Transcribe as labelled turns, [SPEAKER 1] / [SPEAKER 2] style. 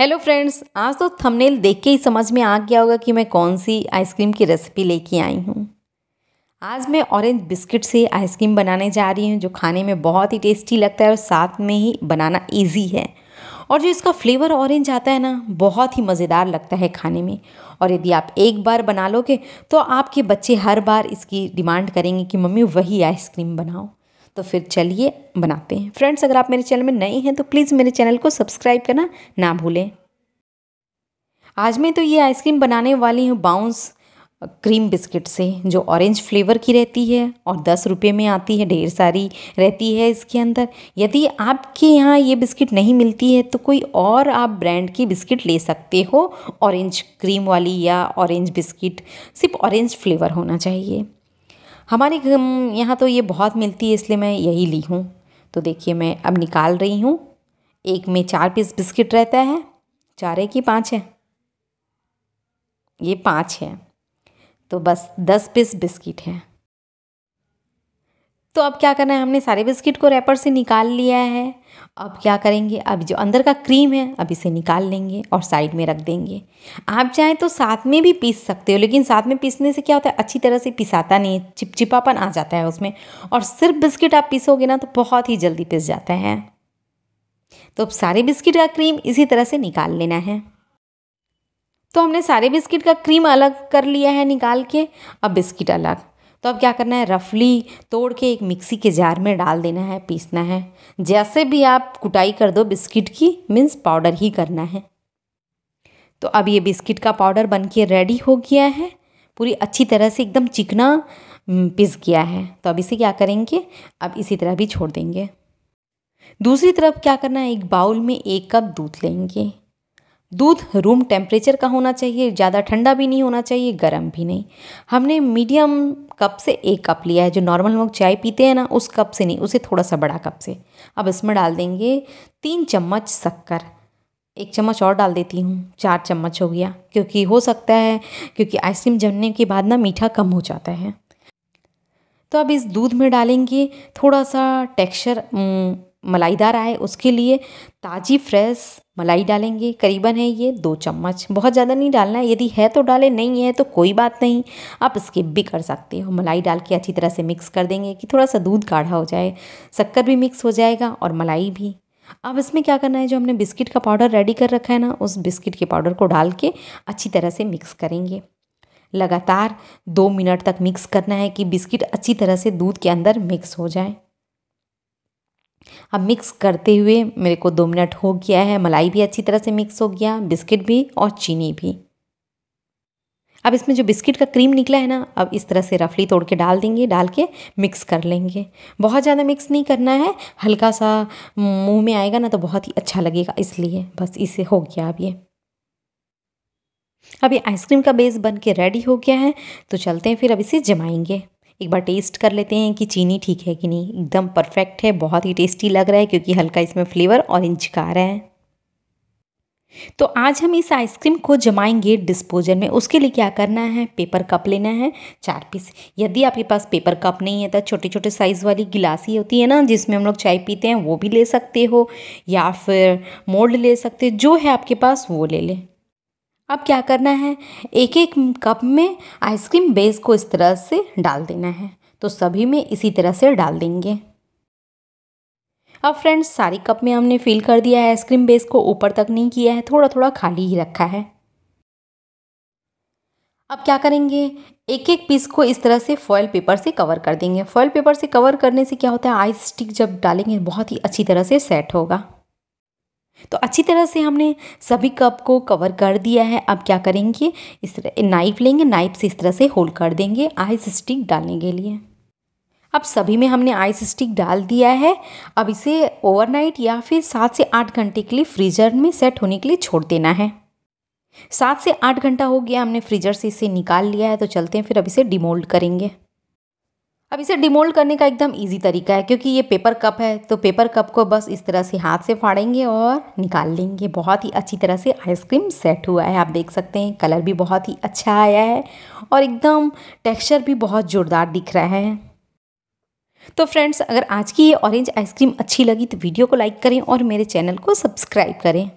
[SPEAKER 1] hello friends आज तो thumbnail देख के ही समझ में आ गया होगा कि मैं कौन सी आइसक्रीम की रेसिपी लेके आई हूँ आज मैं ऑरेंज बिस्किट से आइसक्रीम बनाने जा रही हूँ जो खाने में बहुत ही टेस्टी लगता है और साथ में ही बनाना ईजी है और जो इसका फ्लेवर ऑरेंज आता है ना बहुत ही मज़ेदार लगता है खाने में और यदि आप एक बार बना लोगे तो आपके बच्चे हर बार इसकी डिमांड करेंगे कि मम्मी वही आइसक्रीम बनाओ तो फिर चलिए बनाते हैं फ्रेंड्स अगर आप मेरे चैनल में नए हैं तो प्लीज़ मेरे चैनल को सब्सक्राइब करना ना भूलें आज मैं तो ये आइसक्रीम बनाने वाली हूँ बाउंस क्रीम बिस्किट से जो ऑरेंज फ्लेवर की रहती है और दस रुपये में आती है ढेर सारी रहती है इसके अंदर यदि आपके यहाँ ये बिस्किट नहीं मिलती है तो कोई और आप ब्रांड की बिस्किट ले सकते हो ऑरेंज क्रीम वाली या ऑरेंज बिस्किट सिर्फ ऑरेंज फ्लेवर होना चाहिए हमारे यहाँ तो ये बहुत मिलती है इसलिए मैं यही ली हूँ तो देखिए मैं अब निकाल रही हूँ एक में चार पीस बिस्किट रहता है चार है कि पाँच है ये पाँच है तो बस दस पीस बिस्किट है तो अब क्या करना है हमने सारे बिस्किट को रैपर से निकाल लिया है अब क्या करेंगे अब जो अंदर का क्रीम है अब इसे निकाल लेंगे और साइड में रख देंगे आप चाहें तो साथ में भी पीस सकते हो लेकिन साथ में पीसने से क्या होता है अच्छी तरह से पिसाता नहीं चिपचिपापन आ जाता है उसमें और सिर्फ बिस्किट आप पीसोगे ना तो बहुत ही जल्दी पिस जाता है तो अब सारे बिस्किट का क्रीम इसी तरह से निकाल लेना है तो हमने सारे बिस्किट का क्रीम अलग कर लिया है निकाल के अब बिस्किट अलग तो अब क्या करना है रफली तोड़ के एक मिक्सी के जार में डाल देना है पीसना है जैसे भी आप कुटाई कर दो बिस्किट की मीन्स पाउडर ही करना है तो अब ये बिस्किट का पाउडर बन के रेडी हो गया है पूरी अच्छी तरह से एकदम चिकना पिस गया है तो अब इसे क्या करेंगे अब इसी तरह भी छोड़ देंगे दूसरी तरफ क्या करना है एक बाउल में एक कप दूध लेंगे दूध रूम टेम्परेचर का होना चाहिए ज़्यादा ठंडा भी नहीं होना चाहिए गर्म भी नहीं हमने मीडियम कप से एक कप लिया है जो नॉर्मल लोग चाय पीते हैं ना उस कप से नहीं उसे थोड़ा सा बड़ा कप से अब इसमें डाल देंगे तीन चम्मच शक्कर एक चम्मच और डाल देती हूँ चार चम्मच हो गया क्योंकि हो सकता है क्योंकि आइसक्रीम जमने के बाद ना मीठा कम हो जाता है तो अब इस दूध में डालेंगे थोड़ा सा टेक्सचर मलाईदार आए उसके लिए ताज़ी फ्रेश मलाई डालेंगे करीबन है ये दो चम्मच बहुत ज़्यादा नहीं डालना है यदि है तो डालें नहीं है तो कोई बात नहीं आप स्किप भी कर सकते हो मलाई डाल के अच्छी तरह से मिक्स कर देंगे कि थोड़ा सा दूध गाढ़ा हो जाए शक्कर भी मिक्स हो जाएगा और मलाई भी अब इसमें क्या करना है जो हमने बिस्किट का पाउडर रेडी कर रखा है ना उस बिस्किट के पाउडर को डाल के अच्छी तरह से मिक्स करेंगे लगातार दो मिनट तक मिक्स करना है कि बिस्किट अच्छी तरह से दूध के अंदर मिक्स हो जाए अब मिक्स करते हुए मेरे को दो मिनट हो गया है मलाई भी अच्छी तरह से मिक्स हो गया बिस्किट भी और चीनी भी अब इसमें जो बिस्किट का क्रीम निकला है ना अब इस तरह से रफली तोड़ के डाल देंगे डाल के मिक्स कर लेंगे बहुत ज़्यादा मिक्स नहीं करना है हल्का सा मुंह में आएगा ना तो बहुत ही अच्छा लगेगा इसलिए बस इसे हो गया अब ये अब ये आइसक्रीम का बेस बन के रेडी हो गया है तो चलते हैं फिर अब इसे जमाएंगे एक बार टेस्ट कर लेते हैं कि चीनी ठीक है कि नहीं एकदम परफेक्ट है बहुत ही टेस्टी लग रहा है क्योंकि हल्का इसमें फ्लेवर ऑरेंज का आ रहा है तो आज हम इस आइसक्रीम को जमाएंगे डिस्पोजल में उसके लिए क्या करना है पेपर कप लेना है चार पीस यदि आपके पास पेपर कप नहीं है तो छोटे छोटे साइज़ वाली गिलासी होती है ना जिसमें हम लोग चाय पीते हैं वो भी ले सकते हो या फिर मोल्ड ले सकते हो जो है आपके पास वो ले लें अब क्या करना है एक एक कप में आइसक्रीम बेस को इस तरह से डाल देना है तो सभी में इसी तरह से डाल देंगे अब फ्रेंड्स सारी कप में हमने फिल कर दिया है आइसक्रीम बेस को ऊपर तक नहीं किया है थोड़ा थोड़ा खाली ही रखा है अब क्या करेंगे एक एक पीस को इस तरह से फॉयल पेपर से कवर कर देंगे फॉयल पेपर से कवर करने से क्या होता है आइस स्टिक जब डालेंगे बहुत ही अच्छी तरह से सेट होगा तो अच्छी तरह से हमने सभी कप को कवर कर दिया है अब क्या करेंगे इस तरह नाइफ लेंगे नाइफ से इस तरह से होल्ड कर देंगे आइस स्टिक डालने के लिए अब सभी में हमने आइस स्टिक डाल दिया है अब इसे ओवरनाइट या फिर सात से आठ घंटे के लिए फ्रीजर में सेट होने के लिए छोड़ देना है सात से आठ घंटा हो गया हमने फ्रीजर से इसे निकाल लिया है तो चलते हैं फिर अब इसे डिमोल्ड करेंगे अब इसे डिमोल्ड करने का एकदम इजी तरीका है क्योंकि ये पेपर कप है तो पेपर कप को बस इस तरह से हाथ से फाड़ेंगे और निकाल लेंगे बहुत ही अच्छी तरह से आइसक्रीम सेट हुआ है आप देख सकते हैं कलर भी बहुत ही अच्छा आया है और एकदम टेक्सचर भी बहुत ज़ोरदार दिख रहा है तो फ्रेंड्स अगर आज की ये ऑरेंज आइसक्रीम अच्छी लगी तो वीडियो को लाइक करें और मेरे चैनल को सब्सक्राइब करें